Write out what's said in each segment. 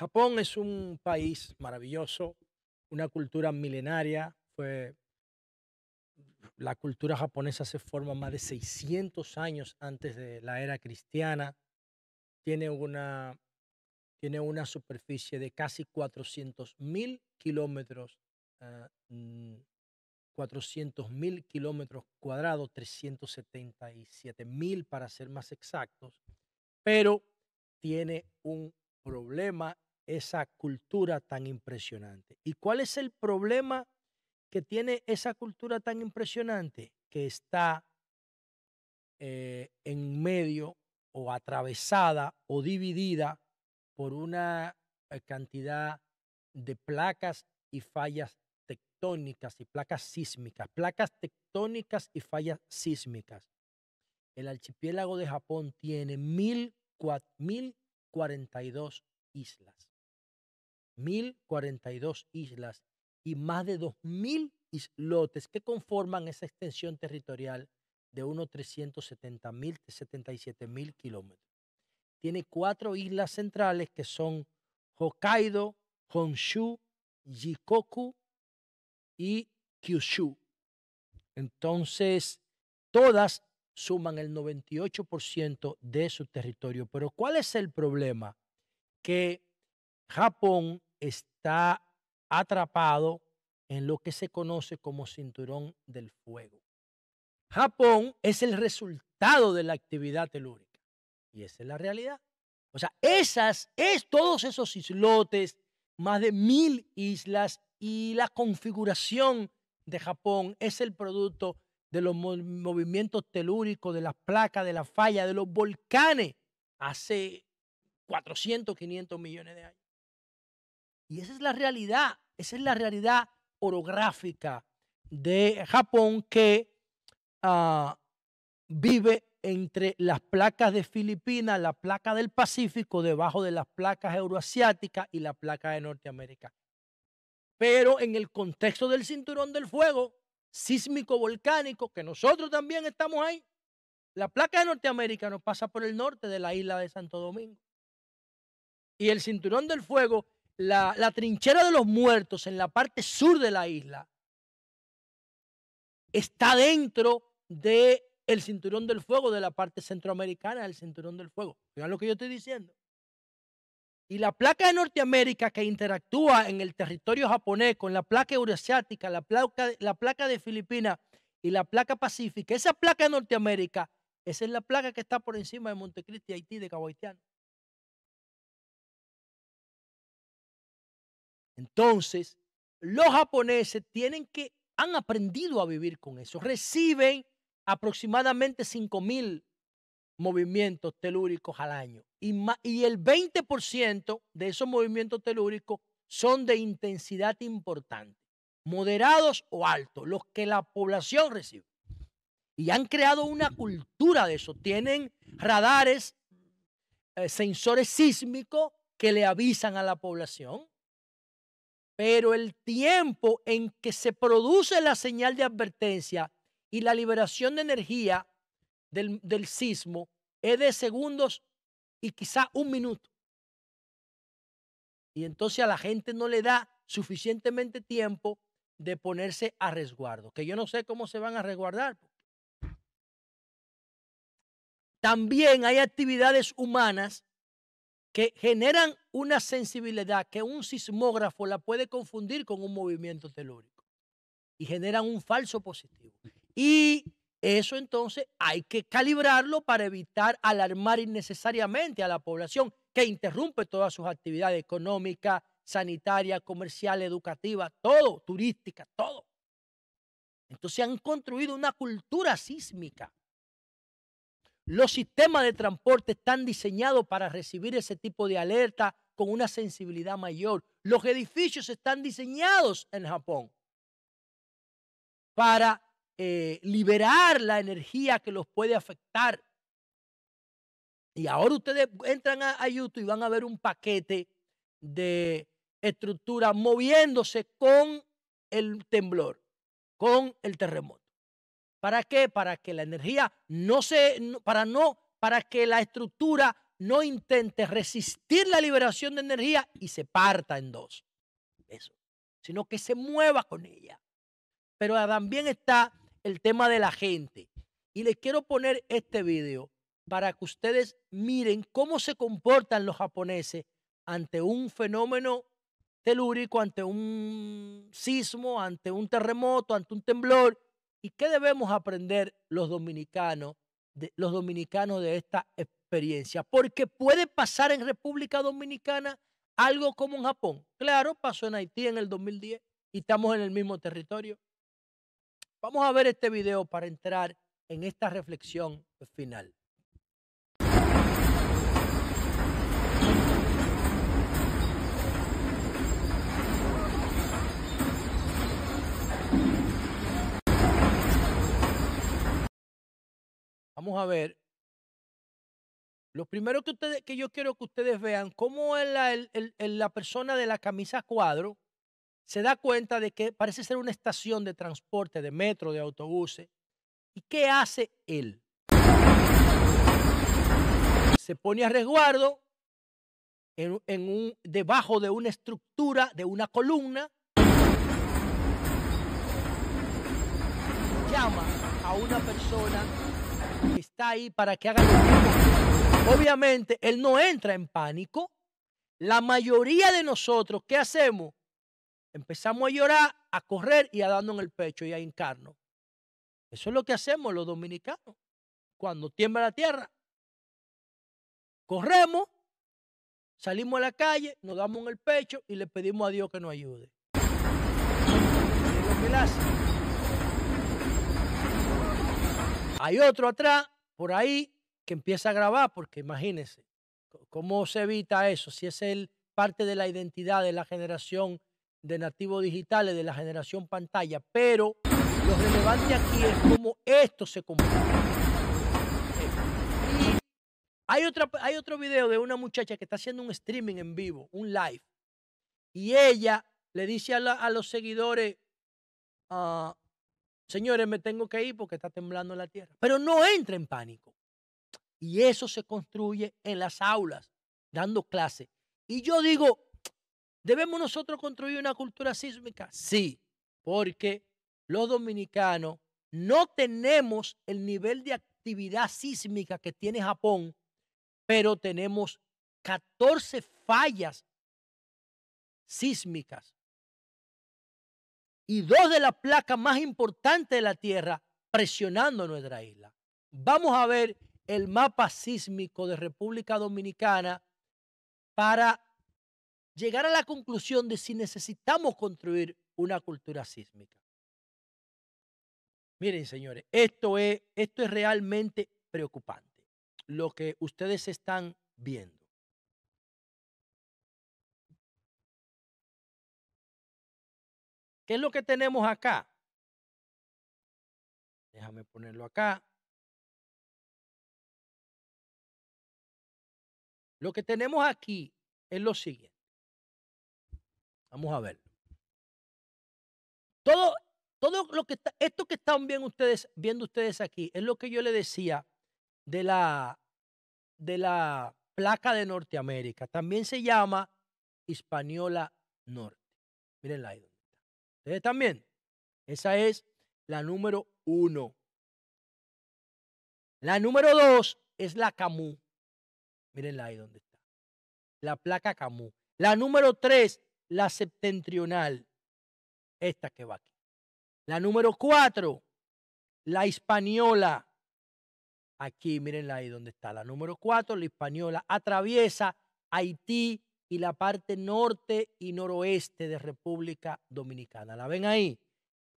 Japón es un país maravilloso, una cultura milenaria, fue la cultura japonesa se forma más de 600 años antes de la era cristiana, tiene una, tiene una superficie de casi mil kilómetros, ah, mm, mil kilómetros cuadrados, mil para ser más exactos, pero tiene un problema esa cultura tan impresionante. ¿Y cuál es el problema que tiene esa cultura tan impresionante? Que está eh, en medio o atravesada o dividida por una eh, cantidad de placas y fallas tectónicas y placas sísmicas, placas tectónicas y fallas sísmicas. El archipiélago de Japón tiene 1042 islas. 1042 islas y más de 2000 islotes que conforman esa extensión territorial de unos 370.000, 77.000 kilómetros. Tiene cuatro islas centrales que son Hokkaido, Honshu, Jikoku y Kyushu. Entonces, todas suman el 98% de su territorio. Pero ¿cuál es el problema? Que Japón está atrapado en lo que se conoce como cinturón del fuego. Japón es el resultado de la actividad telúrica. Y esa es la realidad. O sea, esas, es todos esos islotes, más de mil islas y la configuración de Japón es el producto de los movimientos telúricos, de las placas, de la falla, de los volcanes hace 400, 500 millones de años. Y esa es la realidad, esa es la realidad orográfica de Japón que ah, vive entre las placas de Filipinas, la placa del Pacífico, debajo de las placas euroasiáticas y la placa de Norteamérica. Pero en el contexto del cinturón del fuego sísmico-volcánico, que nosotros también estamos ahí, la placa de Norteamérica nos pasa por el norte de la isla de Santo Domingo. Y el cinturón del fuego la, trinchera de los muertos en la parte sur de la isla está dentro del cinturón del fuego, de la parte centroamericana del cinturón del fuego. Vean lo que yo estoy diciendo. Y la placa de Norteamérica que interactúa en el territorio japonés con la placa euroasiática, la placa, la placa de Filipinas y la placa pacífica, esa placa de Norteamérica, esa es la placa que está por encima de Montecristi, Haití, de Haitiano. Entonces, los japoneses tienen que, han aprendido a vivir con eso. Reciben aproximadamente 5.000 movimientos telúricos al año. Y, el 20% de esos movimientos telúricos son de intensidad importante, moderados o altos, los que la población recibe. Y han creado una cultura de eso. Tienen radares, eh, sensores sísmicos que le avisan a la población. Pero el tiempo en que se produce la señal de advertencia y la liberación de energía del, sismo es de segundos y quizá un minuto. Y entonces a la gente no le da suficientemente tiempo de ponerse a resguardo, que yo no sé cómo se van a resguardar. También hay actividades humanas que generan una sensibilidad que un sismógrafo la puede confundir con un movimiento telúrico y generan un falso positivo. Mm. Y eso entonces hay que calibrarlo para evitar alarmar innecesariamente a la población que interrumpe todas sus actividades económicas, sanitarias, comerciales, educativas, todo, turística, todo. Entonces han construido una cultura sísmica los sistemas de transporte están diseñados para recibir ese tipo de alerta con una sensibilidad mayor. Los edificios están diseñados en Japón para eh, liberar la energía que los puede afectar. Y ahora ustedes entran a, a YouTube y van a ver un paquete de estructuras moviéndose con el temblor, con el terremoto. ¿Para qué? Para que la energía no se, para no, para que la estructura no intente resistir la liberación de energía y se parta en dos. Eso. Sino que se mueva con ella. Pero también está el tema de la gente. Y les quiero poner este video para que ustedes miren cómo se comportan los japoneses ante un fenómeno telúrico, ante un sismo, ante un terremoto, ante un temblor ¿Y qué debemos aprender los dominicanos, de, los dominicanos de esta experiencia? Porque puede pasar en República Dominicana algo como en Japón. Claro, pasó en Haití en el 2010 y estamos en el mismo territorio. Vamos a ver este video para entrar en esta reflexión final. Vamos a ver. Lo primero que, yo quiero que ustedes vean, cómo la, persona de la camisa cuadro se da cuenta de que parece ser una estación de transporte, de metro, de autobuses. ¿Y qué hace él? Se pone a resguardo en un, debajo de una estructura, de una columna. Llama a una persona ahí para que haga. Obviamente, él no entra en pánico. La mayoría de nosotros, ¿qué hacemos? Empezamos a llorar, a correr y a darnos en el pecho y a hincarnos. Eso es lo que hacemos los dominicanos cuando tiembla la tierra. Corremos, salimos a la calle, nos damos en el pecho y le pedimos a Dios que nos ayude. Hay otro atrás por ahí que empieza a grabar, porque imagínense, ¿cómo se evita eso? Si es el, parte de la identidad de la generación de nativos digitales, de la generación pantalla, pero lo relevante aquí es cómo esto se comporta. Eh, hay, hay otro video de una muchacha que está haciendo un streaming en vivo, un live, y ella le dice a, los seguidores, ah, Señores, me tengo que ir porque está temblando la tierra. Pero no entra en pánico. Y eso se construye en las aulas, dando clases. Y yo digo, ¿debemos nosotros construir una cultura sísmica? Sí, porque los dominicanos no tenemos el nivel de actividad sísmica que tiene Japón, pero tenemos 14 fallas sísmicas y dos de las placas más importantes de la Tierra presionando nuestra isla. Vamos a ver el mapa sísmico de República Dominicana para llegar a la conclusión de si necesitamos construir una cultura sísmica. Miren, señores, esto es, esto es realmente preocupante, lo que ustedes están viendo. ¿Qué es lo que tenemos acá? Déjame ponerlo acá. Lo que tenemos aquí es lo siguiente. Vamos a ver. Todo, todo lo que está, esto que están viendo ustedes, viendo ustedes aquí, es lo que yo le decía de la, de la placa de Norteamérica. También se llama Hispaniola Norte. Miren la idea. Ustedes también. Esa es la número uno. La número dos es la Camus. Mírenla ahí donde está. La placa Camus. La número tres, la septentrional. Esta que va aquí. La número cuatro, la española. Aquí, mirenla ahí donde está. La número cuatro, la española. Atraviesa Haití, y la parte norte y noroeste de República Dominicana. ¿La ven ahí?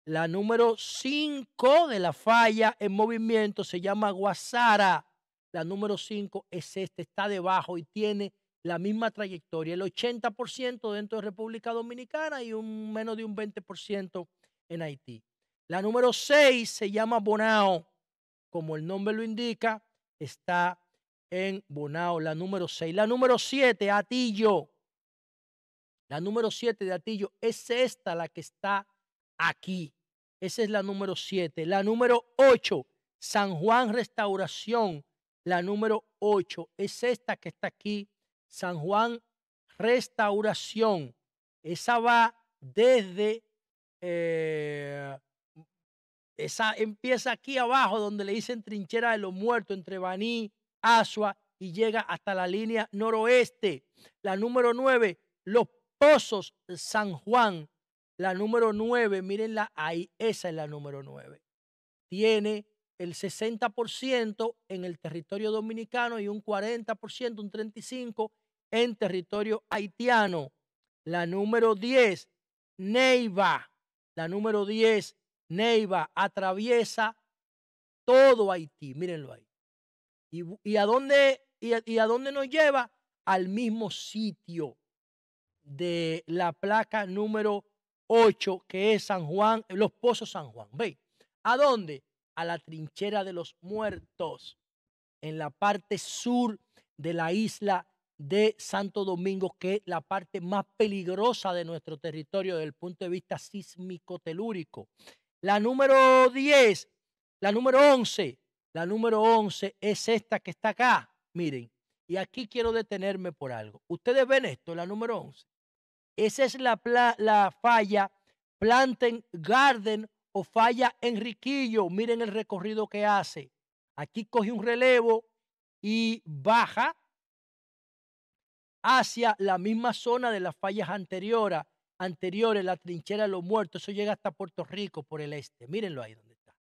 La número 5 de la falla en movimiento se llama Guasara. La número 5 es este, está debajo y tiene la misma trayectoria, el 80% dentro de República Dominicana y un menos de un 20% en Haití. La número 6 se llama Bonao, como el nombre lo indica, está en Bonao, la número 6. La número 7, Atillo. La número 7 de Atillo es esta la que está aquí. Esa es la número 7. La número 8, San Juan Restauración. La número 8 es esta que está aquí. San Juan Restauración. Esa va desde... Eh, esa empieza aquí abajo donde le dicen trinchera de los muertos entre Baní Asua y llega hasta la línea noroeste. La número 9, los pozos San Juan. La número 9, mírenla ahí, esa es la número 9. Tiene el 60% en el territorio dominicano y un 40%, un 35% en territorio haitiano. La número 10, Neiva. La número 10, Neiva, atraviesa todo Haití. Mírenlo ahí. ¿Y, a, dónde, y, a dónde nos lleva? Al mismo sitio de la placa número 8, que es San Juan, los pozos San Juan. ¿Veis? ¿A dónde? A la trinchera de los muertos, en la parte sur de la isla de Santo Domingo, que es la parte más peligrosa de nuestro territorio desde el punto de vista sísmico telúrico. La número 10, la número 11, la número 11 es esta que está acá. Miren, y aquí quiero detenerme por algo. Ustedes ven esto, la número 11. Esa es la, la falla Planten Garden o falla Enriquillo. Miren el recorrido que hace. Aquí coge un relevo y baja hacia la misma zona de las fallas anteriores, anteriores, la trinchera de los muertos. Eso llega hasta Puerto Rico por el este. Mírenlo ahí donde está.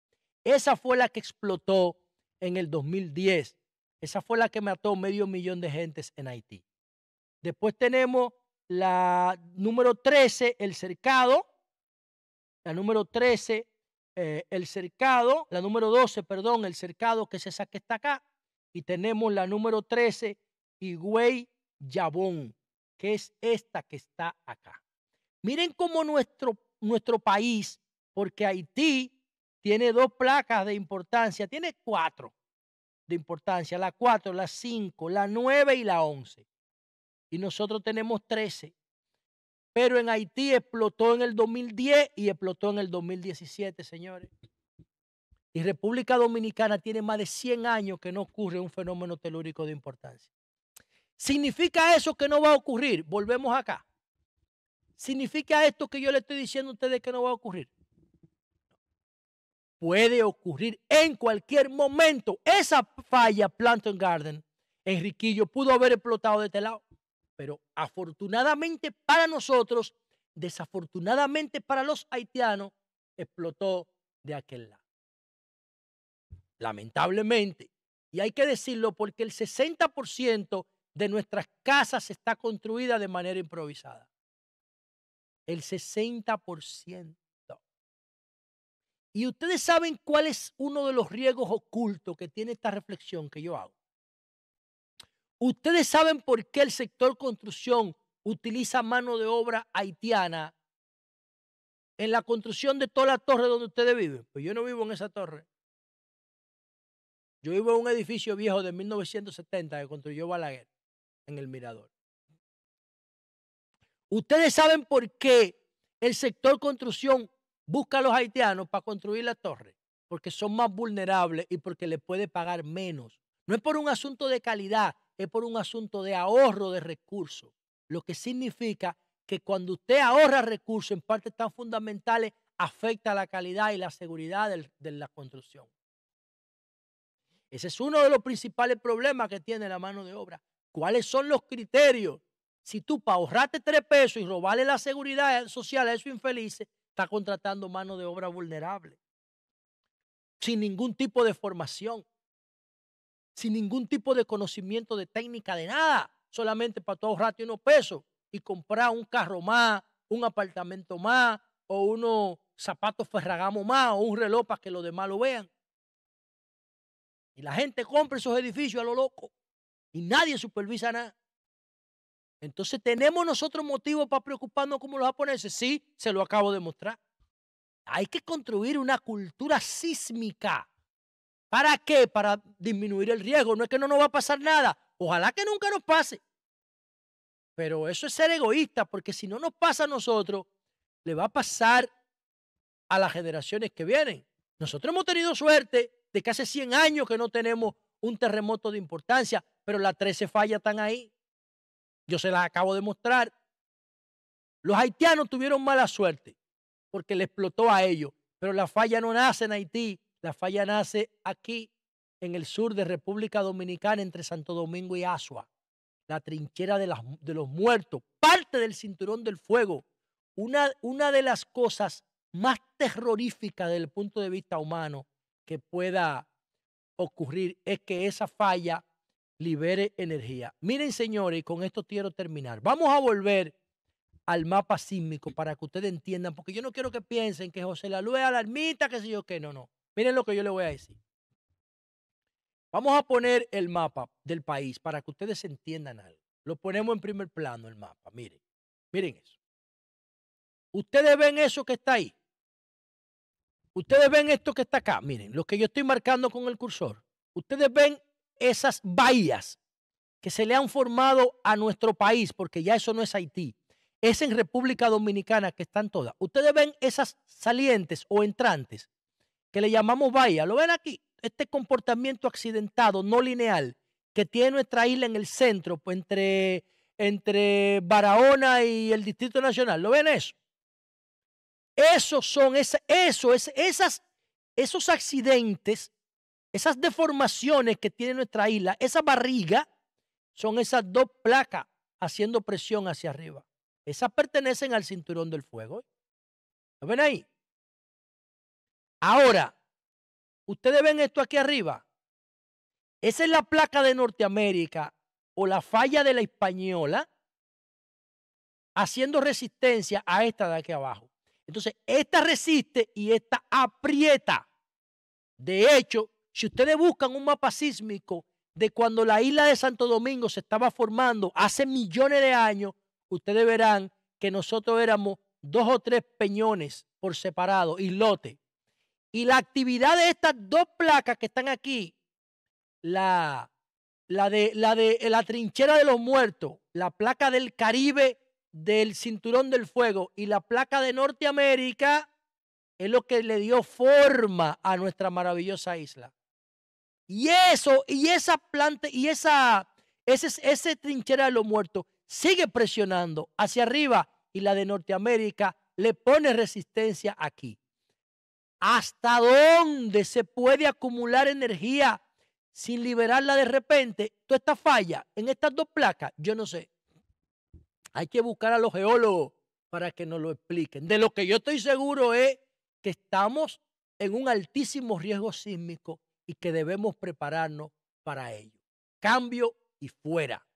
Esa fue la que explotó en el 2010. Esa fue la que mató medio millón de gentes en Haití. Después tenemos la número 13, el cercado. La número 13, eh, el cercado. La número 12, perdón, el cercado, que es esa que está acá. Y tenemos la número 13, Higüey Yabón, que es esta que está acá. Miren cómo nuestro, nuestro país, porque Haití tiene dos placas de importancia, tiene cuatro de importancia, la cuatro, la cinco, la nueve y la once. Y nosotros tenemos trece. Pero en Haití explotó en el 2010 y explotó en el 2017, señores. Y República Dominicana tiene más de 100 años que no ocurre un fenómeno telúrico de importancia. ¿Significa eso que no va a ocurrir? Volvemos acá. ¿Significa esto que yo le estoy diciendo a ustedes que no va a ocurrir? puede ocurrir en cualquier momento. Esa falla Planton Garden, Enriquillo, pudo haber explotado de este lado. Pero afortunadamente para nosotros, desafortunadamente para los haitianos, explotó de aquel lado. Lamentablemente, y hay que decirlo porque el 60% de nuestras casas está construida de manera improvisada. El 60%. Y ustedes saben cuál es uno de los riesgos ocultos que tiene esta reflexión que yo hago. Ustedes saben por qué el sector construcción utiliza mano de obra haitiana en la construcción de toda la torre donde ustedes viven. Pues yo no vivo en esa torre. Yo vivo en un edificio viejo de 1970 que construyó Balaguer en el Mirador. Ustedes saben por qué el sector construcción busca a los haitianos para construir la torre, porque son más vulnerables y porque le puede pagar menos. No es por un asunto de calidad, es por un asunto de ahorro de recursos, lo que significa que cuando usted ahorra recursos en partes tan fundamentales, afecta la calidad y la seguridad de la construcción. Ese es uno de los principales problemas que tiene la mano de obra. ¿Cuáles son los criterios? Si tú para ahorrarte tres pesos y robarle la seguridad social a esos infelices, Está contratando mano de obra vulnerable, sin ningún tipo de formación, sin ningún tipo de conocimiento de técnica, de nada, solamente para todo rato unos pesos y comprar un carro más, un apartamento más, o unos zapatos ferragamo más, o un reloj para que los demás lo vean. Y la gente compra esos edificios a lo loco y nadie supervisa nada. Entonces, ¿tenemos nosotros motivos para preocuparnos como los japoneses? Sí, se lo acabo de mostrar. Hay que construir una cultura sísmica. ¿Para qué? Para disminuir el riesgo. No es que no nos va a pasar nada. Ojalá que nunca nos pase. Pero eso es ser egoísta, porque si no nos pasa a nosotros, le va a pasar a las generaciones que vienen. Nosotros hemos tenido suerte de que hace 100 años que no tenemos un terremoto de importancia, pero las 13 fallas están ahí. Yo se las acabo de mostrar. Los haitianos tuvieron mala suerte porque le explotó a ellos. Pero la falla no nace en Haití, la falla nace aquí, en el sur de República Dominicana, entre Santo Domingo y Asua. La trinchera de, los muertos, parte del cinturón del fuego. Una, una de las cosas más terroríficas desde el punto de vista humano que pueda ocurrir es que esa falla libere energía. Miren, señores, y con esto quiero terminar. Vamos a volver al mapa sísmico para que ustedes entiendan, porque yo no quiero que piensen que José la es alarmista, que sé yo que no, no. Miren lo que yo le voy a decir. Vamos a poner el mapa del país para que ustedes entiendan algo. Lo ponemos en primer plano el mapa, miren. Miren eso. Ustedes ven eso que está ahí. Ustedes ven esto que está acá, miren, lo que yo estoy marcando con el cursor. Ustedes ven esas bahías que se le han formado a nuestro país, porque ya eso no es Haití, es en República Dominicana que están todas. Ustedes ven esas salientes o entrantes que le llamamos bahía, lo ven aquí, este comportamiento accidentado, no lineal, que tiene nuestra isla en el centro, pues entre, entre Barahona y el Distrito Nacional, ¿lo ven eso? Esos son, eso, es, esas, esos accidentes esas deformaciones que tiene nuestra isla, esa barriga, son esas dos placas haciendo presión hacia arriba. Esas pertenecen al cinturón del fuego. ¿Lo ven ahí? Ahora, ustedes ven esto aquí arriba. Esa es la placa de Norteamérica o la falla de la española haciendo resistencia a esta de aquí abajo. Entonces, esta resiste y esta aprieta. De hecho, si ustedes buscan un mapa sísmico de cuando la isla de Santo Domingo se estaba formando hace millones de años, ustedes verán que nosotros éramos dos o tres peñones por separado, islote. Y la actividad de estas dos placas que están aquí, la, de, la de la trinchera de los muertos, la placa del Caribe del Cinturón del Fuego y la placa de Norteamérica, es lo que le dio forma a nuestra maravillosa isla. Y eso, y esa planta, y esa, ese, trinchera de los muertos sigue presionando hacia arriba y la de Norteamérica le pone resistencia aquí. ¿Hasta dónde se puede acumular energía sin liberarla de repente? Toda esta falla en estas dos placas, yo no sé. Hay que buscar a los geólogos para que nos lo expliquen. De lo que yo estoy seguro es que estamos en un altísimo riesgo sísmico y que debemos prepararnos para ello. Cambio y fuera.